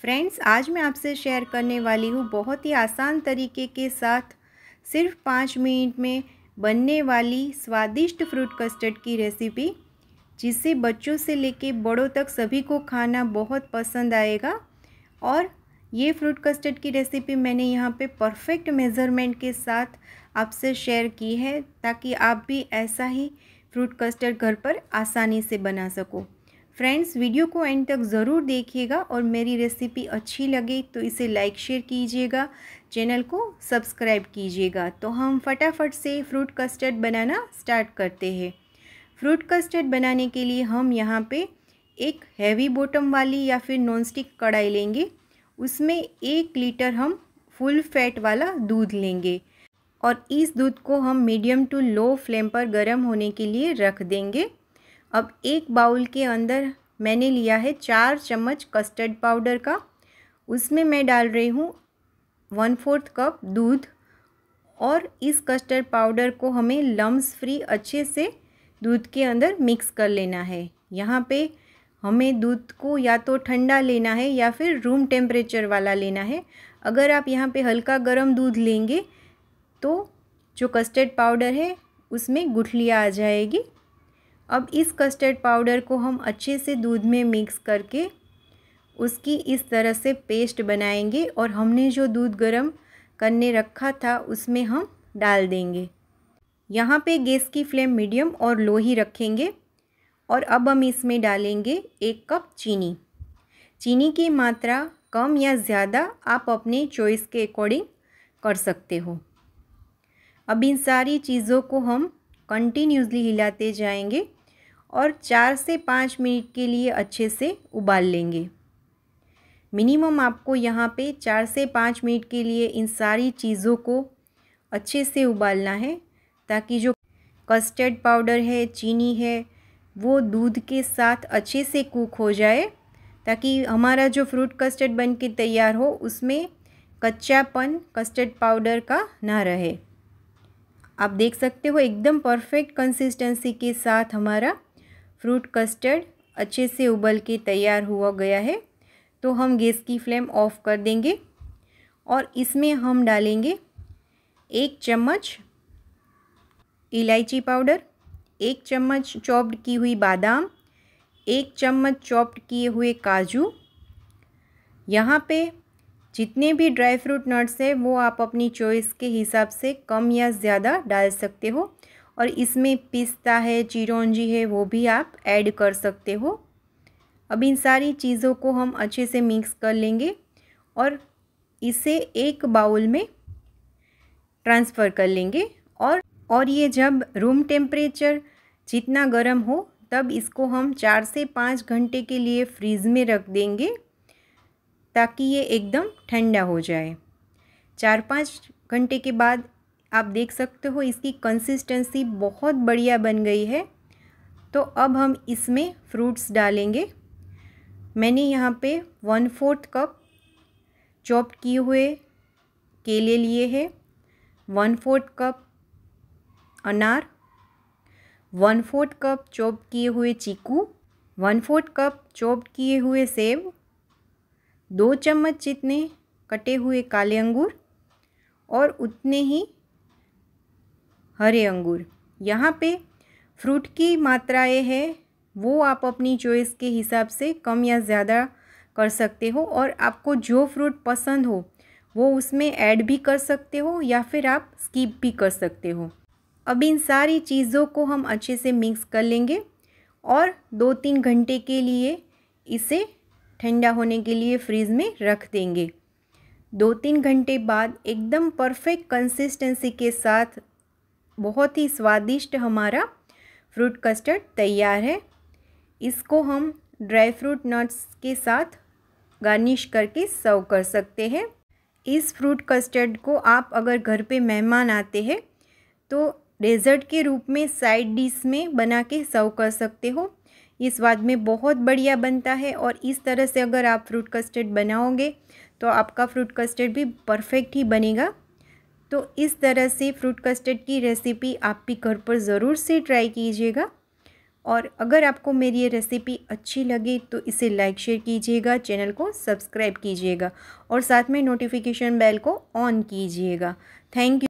friends आज मैं आपसे शेयर करने वाली हूँ बहुत ही आसान तरीके के साथ सिर्फ पाँच मिनट में बनने वाली स्वादिष्ट फ्रूट कस्टर्ड की रेसिपी जिससे बच्चों से लेके बड़ों तक सभी को खाना बहुत पसंद आएगा और ये फ्रूट कस्टर्ड की रेसिपी मैंने यहाँ पे परफेक्ट मेज़रमेंट के साथ आपसे शेयर की है ताकि आप भी ऐसा ही फ्रूट कस्टर्ड घर पर आसानी से बना सको फ्रेंड्स वीडियो को एंड तक ज़रूर देखिएगा और मेरी रेसिपी अच्छी लगे तो इसे लाइक शेयर कीजिएगा चैनल को सब्सक्राइब कीजिएगा तो हम फटाफट से फ्रूट कस्टर्ड बनाना स्टार्ट करते हैं फ्रूट कस्टर्ड बनाने के लिए हम यहाँ पे एक हैवी बॉटम वाली या फिर नॉनस्टिक कढ़ाई लेंगे उसमें एक लीटर हम फुल फैट वाला दूध लेंगे और इस दूध को हम मीडियम टू लो फ्लेम पर गर्म होने के लिए रख देंगे अब एक बाउल के अंदर मैंने लिया है चार चम्मच कस्टर्ड पाउडर का उसमें मैं डाल रही हूँ वन फोर्थ कप दूध और इस कस्टर्ड पाउडर को हमें लम्स फ्री अच्छे से दूध के अंदर मिक्स कर लेना है यहाँ पे हमें दूध को या तो ठंडा लेना है या फिर रूम टेम्परेचर वाला लेना है अगर आप यहाँ पे हल्का गर्म दूध लेंगे तो जो कस्टर्ड पाउडर है उसमें गुठलियाँ आ जाएगी अब इस कस्टर्ड पाउडर को हम अच्छे से दूध में मिक्स करके उसकी इस तरह से पेस्ट बनाएंगे और हमने जो दूध गर्म करने रखा था उसमें हम डाल देंगे यहाँ पे गैस की फ्लेम मीडियम और लो ही रखेंगे और अब हम इसमें डालेंगे एक कप चीनी चीनी की मात्रा कम या ज़्यादा आप अपने चॉइस के अकॉर्डिंग कर सकते हो अब इन सारी चीज़ों को हम कंटिन्यूसली हिलाते जाएंगे और चार से पाँच मिनट के लिए अच्छे से उबाल लेंगे मिनिमम आपको यहाँ पे चार से पाँच मिनट के लिए इन सारी चीज़ों को अच्छे से उबालना है ताकि जो कस्टर्ड पाउडर है चीनी है वो दूध के साथ अच्छे से कुक हो जाए ताकि हमारा जो फ्रूट कस्टर्ड बन के तैयार हो उसमें कच्चापन कस्टर्ड पाउडर का ना रहे आप देख सकते हो एकदम परफेक्ट कंसिस्टेंसी के साथ हमारा फ्रूट कस्टर्ड अच्छे से उबल के तैयार हुआ गया है तो हम गैस की फ्लेम ऑफ कर देंगे और इसमें हम डालेंगे एक चम्मच इलायची पाउडर एक चम्मच चॉप्ड की हुई बादाम एक चम्मच चॉप्ड किए हुए काजू यहाँ पे जितने भी ड्राई फ्रूट नट्स हैं वो आप अपनी चॉइस के हिसाब से कम या ज़्यादा डाल सकते हो और इसमें पिस्ता है चिरौंजी है वो भी आप ऐड कर सकते हो अब इन सारी चीज़ों को हम अच्छे से मिक्स कर लेंगे और इसे एक बाउल में ट्रांसफ़र कर लेंगे और और ये जब रूम टेम्परेचर जितना गर्म हो तब इसको हम चार से पाँच घंटे के लिए फ्रीज में रख देंगे ताकि ये एकदम ठंडा हो जाए चार पाँच घंटे के बाद आप देख सकते हो इसकी कंसिस्टेंसी बहुत बढ़िया बन गई है तो अब हम इसमें फ्रूट्स डालेंगे मैंने यहाँ पे वन फोर्थ कप चॉप किए हुए केले लिए हैं वन फोर्थ कप अनार वन फोर्थ कप चॉप किए हुए चीकू वन फोर्थ कप चॉप किए हुए सेब दो चम्मच जितने कटे हुए काले अंगूर और उतने ही हरे अंगूर यहाँ पे फ्रूट की मात्राएं है वो आप अपनी चॉइस के हिसाब से कम या ज़्यादा कर सकते हो और आपको जो फ्रूट पसंद हो वो उसमें ऐड भी कर सकते हो या फिर आप स्कीप भी कर सकते हो अब इन सारी चीज़ों को हम अच्छे से मिक्स कर लेंगे और दो तीन घंटे के लिए इसे ठंडा होने के लिए फ्रिज में रख देंगे दो तीन घंटे बाद एकदम परफेक्ट कंसिस्टेंसी के साथ बहुत ही स्वादिष्ट हमारा फ्रूट कस्टर्ड तैयार है इसको हम ड्राई फ्रूट नट्स के साथ गार्निश करके सर्व कर सकते हैं इस फ्रूट कस्टर्ड को आप अगर घर पे मेहमान आते हैं तो डेज़र्ट के रूप में साइड डिश में बना के सर्व कर सकते हो ये स्वाद में बहुत बढ़िया बनता है और इस तरह से अगर आप फ्रूट कस्टर्ड बनाओगे तो आपका फ्रूट कस्टर्ड भी परफेक्ट ही बनेगा तो इस तरह से फ्रूट कस्टर्ड की रेसिपी आप भी घर पर ज़रूर से ट्राई कीजिएगा और अगर आपको मेरी ये रेसिपी अच्छी लगे तो इसे लाइक शेयर कीजिएगा चैनल को सब्सक्राइब कीजिएगा और साथ में नोटिफिकेशन बेल को ऑन कीजिएगा थैंक यू